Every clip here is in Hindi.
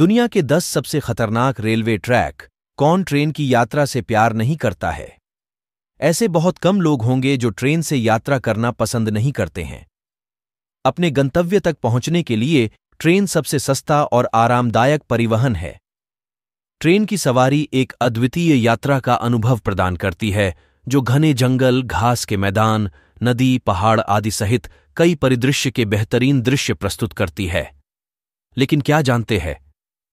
दुनिया के दस सबसे खतरनाक रेलवे ट्रैक कौन ट्रेन की यात्रा से प्यार नहीं करता है ऐसे बहुत कम लोग होंगे जो ट्रेन से यात्रा करना पसंद नहीं करते हैं अपने गंतव्य तक पहुंचने के लिए ट्रेन सबसे सस्ता और आरामदायक परिवहन है ट्रेन की सवारी एक अद्वितीय यात्रा का अनुभव प्रदान करती है जो घने जंगल घास के मैदान नदी पहाड़ आदि सहित कई परिदृश्य के बेहतरीन दृश्य प्रस्तुत करती है लेकिन क्या जानते हैं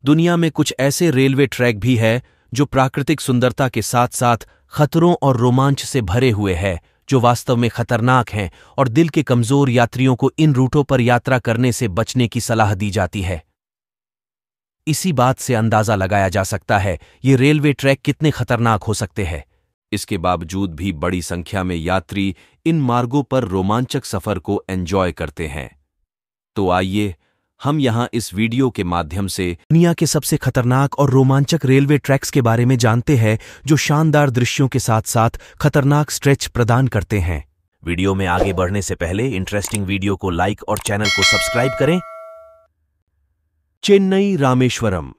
दुनिया में कुछ ऐसे रेलवे ट्रैक भी है जो प्राकृतिक सुंदरता के साथ साथ खतरों और रोमांच से भरे हुए हैं जो वास्तव में खतरनाक हैं और दिल के कमजोर यात्रियों को इन रूटों पर यात्रा करने से बचने की सलाह दी जाती है इसी बात से अंदाजा लगाया जा सकता है ये रेलवे ट्रैक कितने खतरनाक हो सकते हैं इसके बावजूद भी बड़ी संख्या में यात्री इन मार्गों पर रोमांचक सफर को एंजॉय करते हैं तो आइए हम यहाँ इस वीडियो के माध्यम से दुनिया के सबसे खतरनाक और रोमांचक रेलवे ट्रैक्स के बारे में जानते हैं जो शानदार दृश्यों के साथ साथ खतरनाक स्ट्रेच प्रदान करते हैं वीडियो में आगे बढ़ने से पहले इंटरेस्टिंग वीडियो को लाइक और चैनल को सब्सक्राइब करें चेन्नई रामेश्वरम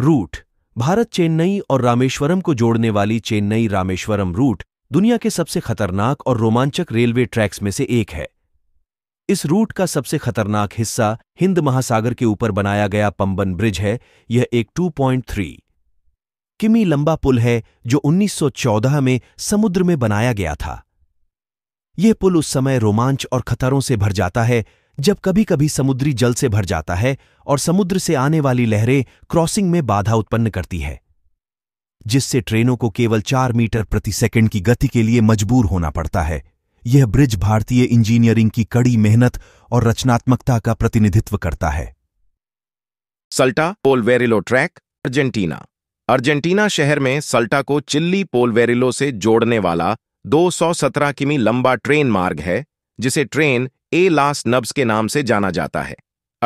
रूट भारत चेन्नई और रामेश्वरम को जोड़ने वाली चेन्नई रामेश्वरम रूट दुनिया के सबसे खतरनाक और रोमांचक रेलवे ट्रैक्स में से एक है इस रूट का सबसे खतरनाक हिस्सा हिंद महासागर के ऊपर बनाया गया पंबन ब्रिज है यह एक 2.3 किमी लंबा पुल है जो 1914 में समुद्र में बनाया गया था यह पुल उस समय रोमांच और खतरों से भर जाता है जब कभी कभी समुद्री जल से भर जाता है और समुद्र से आने वाली लहरें क्रॉसिंग में बाधा उत्पन्न करती है जिससे ट्रेनों को केवल चार मीटर प्रति सेकंड की गति के लिए मजबूर होना पड़ता है यह ब्रिज भारतीय इंजीनियरिंग की कड़ी मेहनत और रचनात्मकता का प्रतिनिधित्व करता है Salta Polvorilla track Argentina Argentina शहर में सल्टा को चिल्ली पोलवेरिलो से जोड़ने वाला 217 किमी लंबा ट्रेन मार्ग है जिसे ट्रेन ए लास नब्स के नाम से जाना जाता है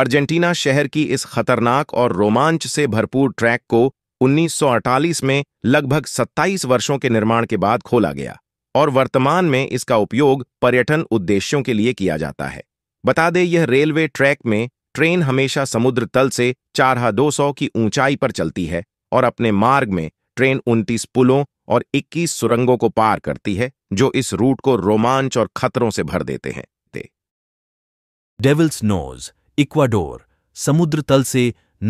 अर्जेंटीना शहर की इस खतरनाक और रोमांच से भरपूर ट्रैक को 1948 में लगभग 27 वर्षों के निर्माण के बाद खोला गया और वर्तमान में इसका उपयोग पर्यटन उद्देश्यों के लिए किया जाता है बता दें यह रेलवे ट्रैक में ट्रेन हमेशा समुद्र तल से चारहा दो सौ की ऊंचाई पर चलती है और अपने मार्ग में ट्रेन 29 पुलों और 21 सुरंगों को पार करती है जो इस रूट को रोमांच और खतरों से भर देते हैं डेविल्स नोज इक्वाडोर समुद्र तल से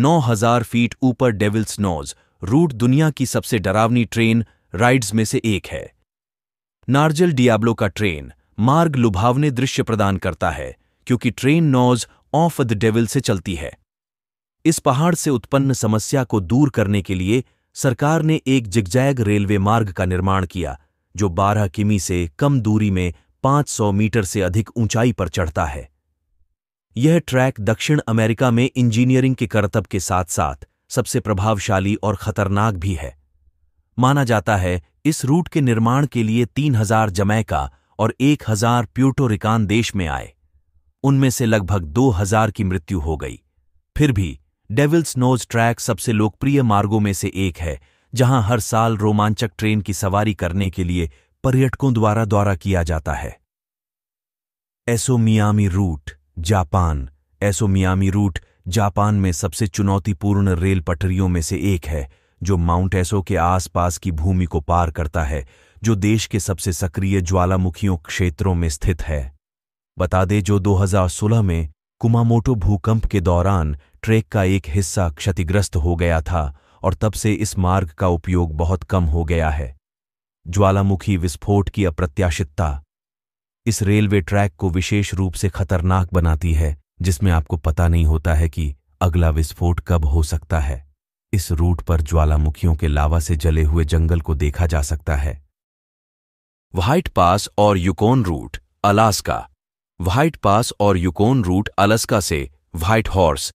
9000 फीट ऊपर डेविल्स नोज रूट दुनिया की सबसे डरावनी ट्रेन राइड्स में से एक है नार्जल डियाब्लो का ट्रेन मार्ग लुभावने दृश्य प्रदान करता है क्योंकि train nose of the devil से चलती है इस पहाड़ से उत्पन्न समस्या को दूर करने के लिए सरकार ने एक जिगजैग रेलवे मार्ग का निर्माण किया जो 12 किमी से कम दूरी में 500 मीटर से अधिक ऊंचाई पर चढ़ता है यह ट्रैक दक्षिण अमेरिका में इंजीनियरिंग के करतब के साथ साथ सबसे प्रभावशाली और खतरनाक भी है माना जाता है इस रूट के निर्माण के लिए 3000 जमैका और 1000 प्यूटोरिकान देश में आए उनमें से लगभग 2000 की मृत्यु हो गई फिर भी डेविल्स नोज ट्रैक सबसे लोकप्रिय मार्गों में से एक है जहां हर साल रोमांचक ट्रेन की सवारी करने के लिए पर्यटकों द्वारा द्वारा किया जाता है Aso Minami route Japan Aso Minami route Japan में सबसे चुनौतीपूर्ण रेल पटरियों में से एक है जो माउंट एसो के आसपास की भूमि को पार करता है जो देश के सबसे सक्रिय ज्वालामुखियों क्षेत्रों में स्थित है बता दें जो 2016 में कुमामोटो भूकंप के दौरान ट्रैक का एक हिस्सा क्षतिग्रस्त हो गया था और तब से इस मार्ग का उपयोग बहुत कम हो गया है ज्वालामुखी विस्फोट की अप्रत्याशितता इस रेलवे ट्रैक को विशेष रूप से खतरनाक बनाती है जिसमें आपको पता नहीं होता है कि अगला विस्फोट कब हो सकता है इस रूट पर ज्वालामुखियों के लावा से जले हुए जंगल को देखा जा सकता है व्हाइट पास और Yukon route Alaska White Pass और यूकोन रूट अलास्का से व्हाइट हॉर्स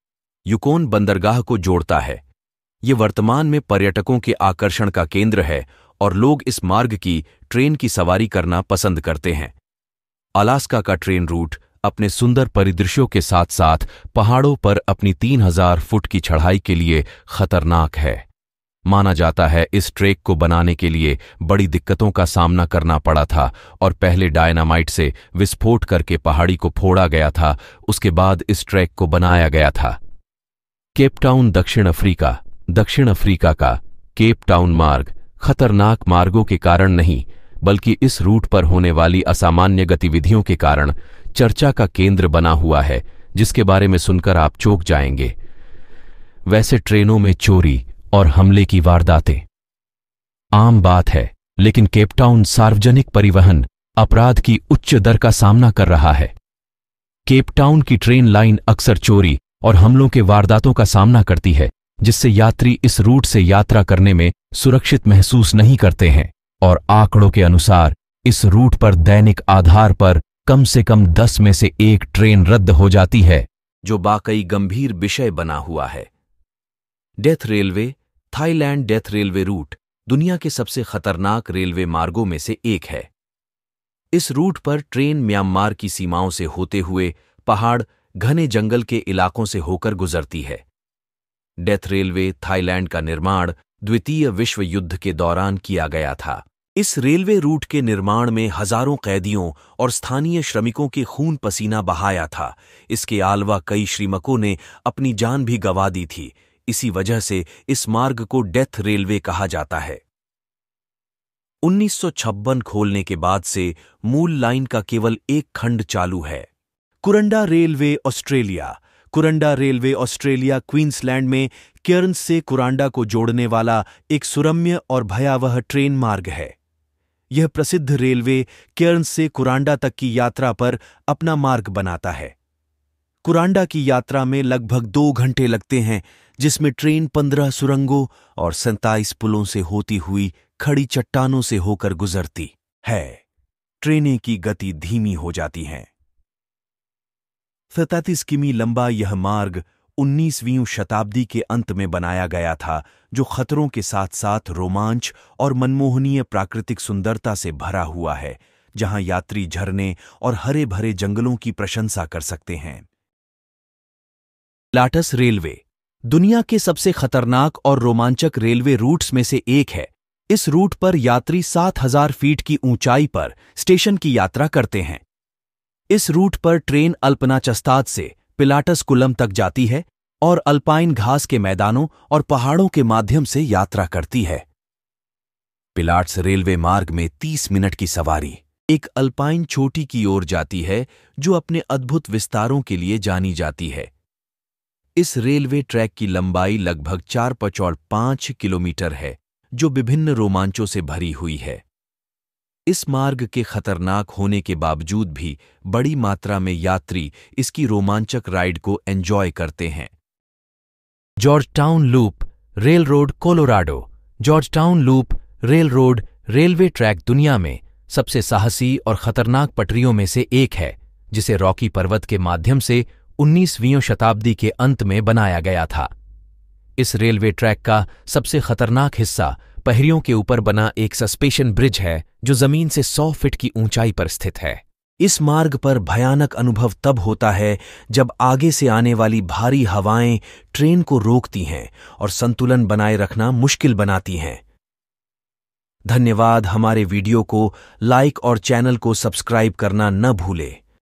यूकोन बंदरगाह को जोड़ता है ये वर्तमान में पर्यटकों के आकर्षण का केंद्र है और लोग इस मार्ग की ट्रेन की सवारी करना पसंद करते हैं अलास्का का ट्रेन रूट अपने सुंदर परिदृश्यों के साथ साथ पहाड़ों पर अपनी 3000 फुट की चढ़ाई के लिए खतरनाक है माना जाता है इस ट्रेक को बनाने के लिए बड़ी दिक्कतों का सामना करना पड़ा था और पहले डायनामाइट से विस्फोट करके पहाड़ी को फोड़ा गया था उसके बाद इस ट्रैक को बनाया गया था केपटाउन दक्षिण अफ्रीका दक्षिण अफ्रीका का केपटाउन मार्ग खतरनाक मार्गों के कारण नहीं बल्कि इस रूट पर होने वाली असामान्य गतिविधियों के कारण चर्चा का केंद्र बना हुआ है जिसके बारे में सुनकर आप चौक जाएंगे वैसे ट्रेनों में चोरी और हमले की वारदातें आम बात है लेकिन केपटाउन सार्वजनिक परिवहन अपराध की उच्च दर का सामना कर रहा है केपटाउन की ट्रेन लाइन अक्सर चोरी और हमलों के वारदातों का सामना करती है जिससे यात्री इस रूट से यात्रा करने में सुरक्षित महसूस नहीं करते हैं और आंकड़ों के अनुसार इस रूट पर दैनिक आधार पर कम से कम दस में से एक ट्रेन रद्द हो जाती है जो बाकई गंभीर विषय बना हुआ है Death Railway Thailand Death Railway route दुनिया के सबसे खतरनाक रेलवे मार्गों में से एक है इस रूट पर ट्रेन म्यांमार की सीमाओं से होते हुए पहाड़ घने जंगल के इलाकों से होकर गुजरती है डेथ रेलवे थाईलैंड का निर्माण द्वितीय विश्व युद्ध के दौरान किया गया था इस रेलवे रूट के निर्माण में हजारों कैदियों और स्थानीय श्रमिकों के खून पसीना बहाया था इसके अलावा कई श्रीमकों ने अपनी जान भी गंवा दी थी इसी वजह से इस मार्ग को डेथ रेलवे कहा जाता है 1956 खोलने के बाद से मूल लाइन का केवल एक खंड चालू है Kuranda railway Australia Kuranda railway Australia Queensland में केर्न से कुरांडा को जोड़ने वाला एक सुरम्य और भयावह ट्रेन मार्ग है यह प्रसिद्ध रेलवे केर्न से कुरांडा तक की यात्रा पर अपना मार्ग बनाता है कुरांडा की यात्रा में लगभग दो घंटे लगते हैं जिसमें ट्रेन पंद्रह सुरंगों और सैताईस पुलों से होती हुई खड़ी चट्टानों से होकर गुजरती है ट्रेनें की गति धीमी हो जाती है सैतातीस किमी लंबा यह मार्ग उन्नीसवीं शताब्दी के अंत में बनाया गया था जो खतरों के साथ साथ रोमांच और मनमोहनीय प्राकृतिक सुंदरता से भरा हुआ है जहां यात्री झरने और हरे भरे जंगलों की प्रशंसा कर सकते हैं लाटस रेलवे दुनिया के सबसे खतरनाक और रोमांचक रेलवे रूट्स में से एक है इस रूट पर यात्री 7000 फीट की ऊंचाई पर स्टेशन की यात्रा करते हैं इस रूट पर ट्रेन अल्पनाचस्ताद से पिलाटस कुलम तक जाती है और अल्पाइन घास के मैदानों और पहाड़ों के माध्यम से यात्रा करती है पिलाट्स रेलवे मार्ग में तीस मिनट की सवारी एक अल्पाइन चोटी की ओर जाती है जो अपने अद्भुत विस्तारों के लिए जानी जाती है इस रेलवे ट्रैक की लंबाई लगभग चार पचौड़ पांच किलोमीटर है जो विभिन्न रोमांचों से भरी हुई है इस मार्ग के खतरनाक होने के बावजूद भी बड़ी मात्रा में यात्री इसकी रोमांचक राइड को एंजॉय करते हैं Georgetown Loop rail road Colorado Georgetown Loop rail road railway track दुनिया में सबसे साहसी और खतरनाक पटरियों में से एक है जिसे रॉकी पर्वत के माध्यम से उन्नीसवीं शताब्दी के अंत में बनाया गया था इस रेलवे ट्रैक का सबसे खतरनाक हिस्सा पहरियों के ऊपर बना एक सस्पेशन ब्रिज है जो जमीन से सौ फीट की ऊंचाई पर स्थित है इस मार्ग पर भयानक अनुभव तब होता है जब आगे से आने वाली भारी हवाएं ट्रेन को रोकती हैं और संतुलन बनाए रखना मुश्किल बनाती हैं धन्यवाद हमारे वीडियो को लाइक और चैनल को सब्सक्राइब करना न भूलें